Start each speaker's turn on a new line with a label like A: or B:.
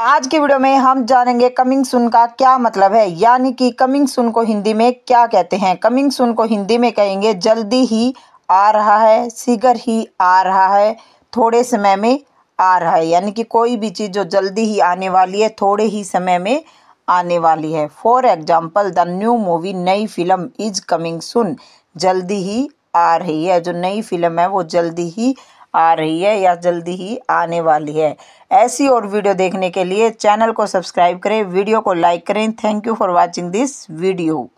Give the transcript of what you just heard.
A: आज की वीडियो में हम जानेंगे कमिंग सुन का क्या मतलब है यानी कि कमिंग सुन को हिंदी में क्या कहते हैं कमिंग सुन को हिंदी में कहेंगे जल्दी ही आ रहा है शीघ्र ही आ रहा है थोड़े समय में आ रहा है यानी कि कोई भी चीज़ जो जल्दी ही आने वाली है थोड़े ही समय में आने वाली है for example the new movie नई फिल्म इज कमिंग सुन जल्दी ही आ रही है जो नई फिल्म है वो जल्दी ही आ रही है या जल्दी ही आने वाली है ऐसी और वीडियो देखने के लिए चैनल को सब्सक्राइब करें वीडियो को लाइक करें thank you for watching this video